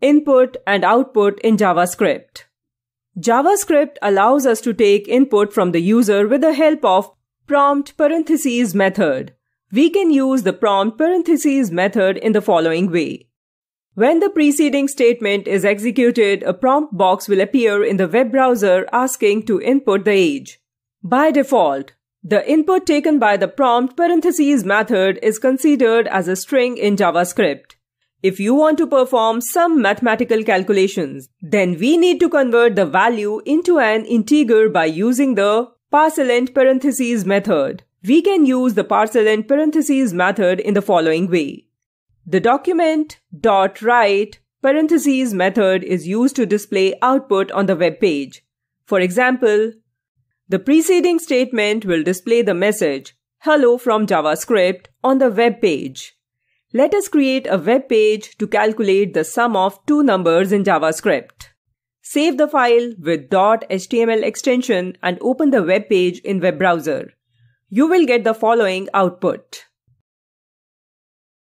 input and output in JavaScript. JavaScript allows us to take input from the user with the help of prompt parentheses method. We can use the prompt parentheses method in the following way. When the preceding statement is executed, a prompt box will appear in the web browser asking to input the age. By default, the input taken by the prompt parentheses method is considered as a string in JavaScript. If you want to perform some mathematical calculations, then we need to convert the value into an integer by using the parcel parentheses method. We can use the parcel parentheses method in the following way. The document dot write parentheses method is used to display output on the web page. For example, the preceding statement will display the message hello from JavaScript on the web page. Let us create a web page to calculate the sum of two numbers in JavaScript. Save the file with .html extension and open the web page in web browser. You will get the following output.